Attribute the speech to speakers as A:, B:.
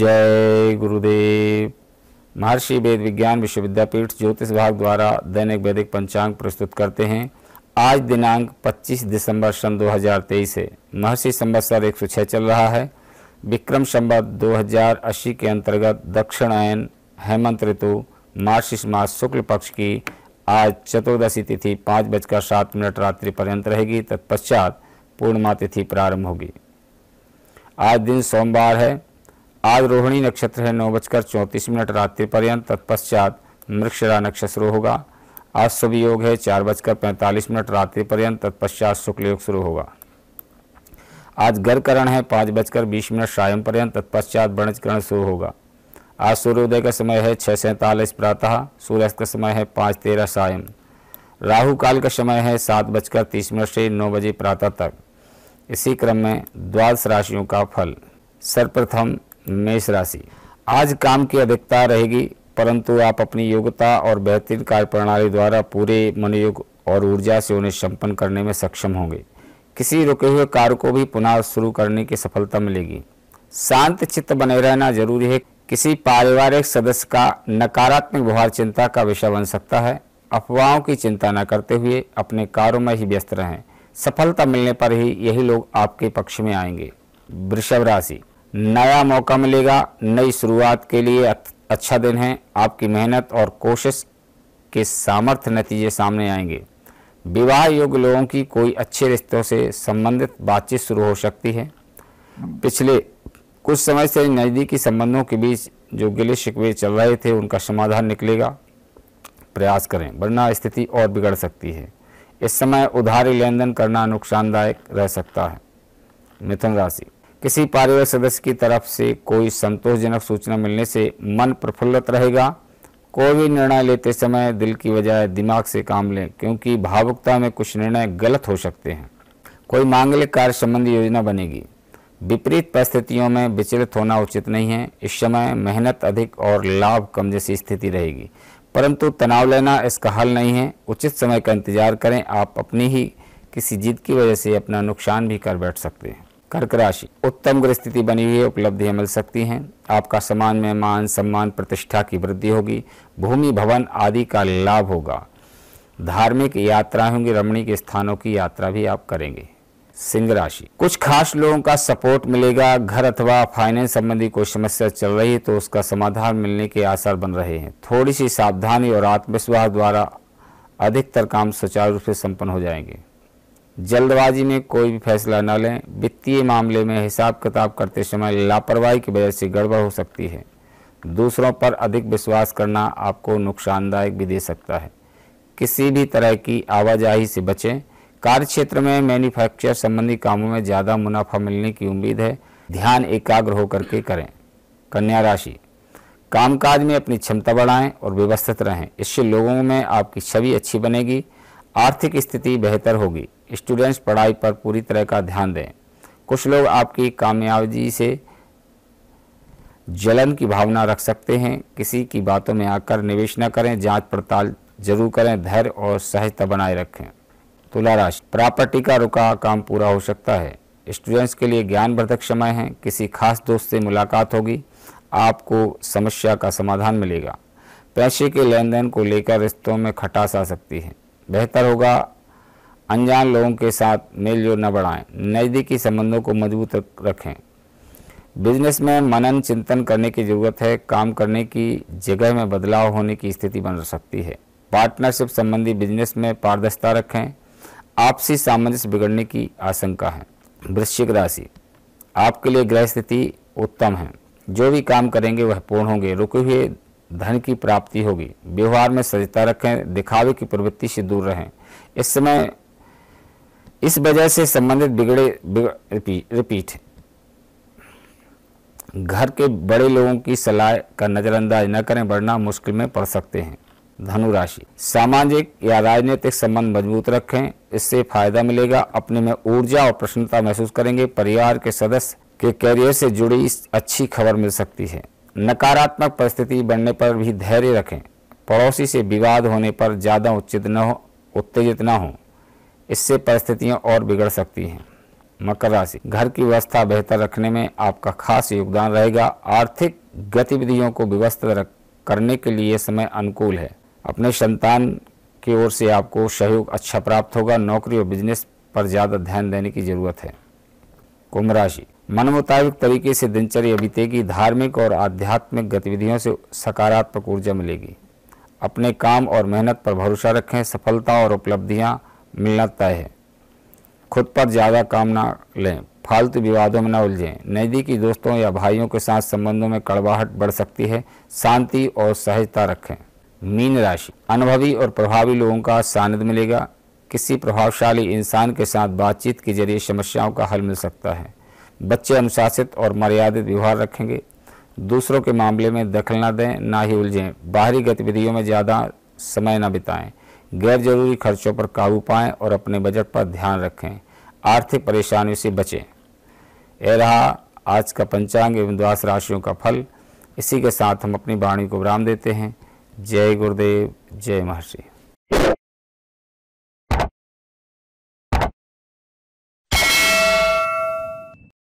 A: जय गुरुदेव महर्षि वेद विज्ञान विश्वविद्यापीठ ज्योतिष विभाग द्वारा दैनिक वैदिक पंचांग प्रस्तुत करते हैं आज दिनांक 25 दिसंबर सन 2023 है महर्षि संवत्सर एक चल रहा है विक्रम संवत 2080 के अंतर्गत दक्षिणायन हेमंत ऋतु मार्शिष मास शुक्ल पक्ष की आज चतुर्दशी तिथि पाँच बजकर सात मिनट रात्रि पर्यंत रहेगी तत्पश्चात पूर्णिमा तिथि प्रारंभ होगी आज दिन सोमवार है आज रोहिणी नक्षत्र है नौ बजकर चौंतीस मिनट रात्रि पर्यंत तत्पश्चात मृक्षरा नक्षत्र शुरू होगा आज शुभ योग है चार बजकर पैंतालीस मिनट रात्रि पर्यंत तत्पश्चात शुक्ल योग शुरू होगा आज गर्करण है पाँच बजकर बीस मिनट सायं पर्यंत तत्पश्चात वणजकरण शुरू होगा आज सूर्योदय का समय है छः सैंतालीस प्रातः सूर्यास्त का समय है पाँच तेरह सायं राहु काल का समय है सात बजकर तीस मिनट से नौ बजे प्रातः तक इसी क्रम में द्वादश राशियों का फल सर्वप्रथम मेष राशि आज काम की अधिकता रहेगी परंतु आप अपनी योग्यता और बेहतरीन कार्यप्रणाली द्वारा पूरे मनोयोग और ऊर्जा से उन्हें संपन्न करने में सक्षम होंगे किसी रुके हुए कार्य को भी पुनः शुरू करने की सफलता मिलेगी शांत चित्त बने रहना जरूरी है किसी पारिवारिक सदस्य का नकारात्मक व्यवहार चिंता का विषय बन सकता है अफवाहों की चिंता न करते हुए अपने कार्यों में ही व्यस्त रहें सफलता मिलने पर ही यही लोग आपके पक्ष में आएंगे वृषभ राशि नया मौका मिलेगा नई शुरुआत के लिए अच्छा दिन है आपकी मेहनत और कोशिश के सामर्थ्य नतीजे सामने आएंगे विवाह योग्य लोगों की कोई अच्छे रिश्तों से संबंधित बातचीत शुरू हो सकती है पिछले कुछ समय से नज़दीकी संबंधों के बीच जो गिले शिकवे चल रहे थे उनका समाधान निकलेगा प्रयास करें वरना स्थिति और बिगड़ सकती है इस समय उधारी लेन देन करना नुकसानदायक रह सकता है मिथुन राशि किसी पारिवारिक सदस्य की तरफ से कोई संतोषजनक सूचना मिलने से मन प्रफुल्लित रहेगा कोई भी निर्णय लेते समय दिल की बजाय दिमाग से काम लें क्योंकि भावुकता में कुछ निर्णय गलत हो सकते हैं कोई मांगलिक कार्य संबंधी योजना बनेगी विपरीत परिस्थितियों में विचलित होना उचित नहीं है इस समय मेहनत अधिक और लाभ कम जैसी स्थिति रहेगी परंतु तनाव लेना इसका हल नहीं है उचित समय का इंतजार करें आप अपनी ही किसी जीत की वजह से अपना नुकसान भी कर बैठ सकते हैं कर्क राशि उत्तम ग्रह स्थिति बनी हुई है उपलब्धियाँ मिल सकती हैं आपका समान में मान सम्मान प्रतिष्ठा की वृद्धि होगी भूमि भवन आदि का लाभ होगा धार्मिक यात्राएं होंगी रमणीय स्थानों की यात्रा भी आप करेंगे सिंह राशि कुछ खास लोगों का सपोर्ट मिलेगा घर अथवा फाइनेंस संबंधी कोई समस्या चल रही है तो उसका समाधान मिलने के आसार बन रहे हैं थोड़ी सी सावधानी और आत्मविश्वास द्वारा अधिकतर काम सुचारू रूप से संपन्न हो जाएंगे जल्दबाजी में कोई भी फैसला न लें वित्तीय मामले में हिसाब किताब करते समय लापरवाही की वजह से गड़बड़ हो सकती है दूसरों पर अधिक विश्वास करना आपको नुकसानदायक भी दे सकता है किसी भी तरह की आवाजाही से बचें कार्य क्षेत्र में मैन्युफैक्चर संबंधी कामों में ज़्यादा मुनाफा मिलने की उम्मीद है ध्यान एकाग्र होकर के करें कन्या राशि कामकाज में अपनी क्षमता बढ़ाएं और व्यवस्थित रहें इससे लोगों में आपकी छवि अच्छी बनेगी आर्थिक स्थिति बेहतर होगी स्टूडेंट्स पढ़ाई पर पूरी तरह का ध्यान दें कुछ लोग आपकी कामयाबी से जलन की भावना रख सकते हैं किसी की बातों में आकर निवेश न करें जांच पड़ताल जरूर करें धैर्य और सहजता बनाए रखें तुला राशि प्रॉपर्टी का रुका काम पूरा हो सकता है स्टूडेंट्स के लिए ज्ञानवर्धक समय है किसी खास दोस्त से मुलाकात होगी आपको समस्या का समाधान मिलेगा पैसे के लेन देन को लेकर रिश्तों में खटास आ सकती है बेहतर होगा अनजान लोगों के साथ मेल जोल न बढ़ाएं नज़दीकी संबंधों को मजबूत रखें बिजनेस में मनन चिंतन करने की ज़रूरत है काम करने की जगह में बदलाव होने की स्थिति बन सकती है पार्टनरशिप संबंधी बिजनेस में पारदर्शिता रखें आपसी सामंजस्य बिगड़ने की आशंका है वृश्चिक राशि आपके लिए ग्रह स्थिति उत्तम है जो भी काम करेंगे वह पूर्ण होंगे रुके हुए धन की प्राप्ति होगी व्यवहार में सजता रखें दिखावे की प्रवृत्ति से दूर रहें इस समय इस वजह से संबंधित बिगड़े बिगड़, रिपीट घर के बड़े लोगों की सलाह का नज़रअंदाज न करें वरना मुश्किल में पड़ सकते हैं धनुराशि सामाजिक या राजनीतिक संबंध मजबूत रखें इससे फायदा मिलेगा अपने में ऊर्जा और प्रसन्नता महसूस करेंगे परिवार के सदस्य के कैरियर से जुड़ी अच्छी खबर मिल सकती है नकारात्मक परिस्थिति बनने पर भी धैर्य रखें पड़ोसी से विवाद होने पर ज़्यादा उचित न हो उत्तेजित न हो इससे परिस्थितियाँ और बिगड़ सकती हैं मकर राशि घर की व्यवस्था बेहतर रखने में आपका खास योगदान रहेगा आर्थिक गतिविधियों को व्यवस्थित करने के लिए समय अनुकूल है अपने संतान की ओर से आपको सहयोग अच्छा प्राप्त होगा नौकरी और बिजनेस पर ज़्यादा ध्यान देने की ज़रूरत है कुंभ राशि मन मुताबिक तरीके से दिनचर्या बीतेगी धार्मिक और आध्यात्मिक गतिविधियों से सकारात्मक ऊर्जा मिलेगी अपने काम और मेहनत पर भरोसा रखें सफलता और उपलब्धियां मिलना तय है खुद पर ज़्यादा काम ना लें फालतू विवादों में न उलझें नदी की दोस्तों या भाइयों के साथ संबंधों में कड़वाहट बढ़ सकती है शांति और सहजता रखें मीन राशि अनुभवी और प्रभावी लोगों का सानिध्य मिलेगा किसी प्रभावशाली इंसान के साथ बातचीत के जरिए समस्याओं का हल मिल सकता है बच्चे अनुशासित और मर्यादित व्यवहार रखेंगे दूसरों के मामले में दखल ना दें ना ही उलझें बाहरी गतिविधियों में ज़्यादा समय ना बिताएं गैर जरूरी खर्चों पर काबू पाएं और अपने बजट पर ध्यान रखें आर्थिक परेशानियों से बचें यह रहा आज का पंचांग एवं द्वास राशियों का फल इसी के साथ हम अपनी वाणी को विराम देते हैं जय गुरुदेव जय महर्षि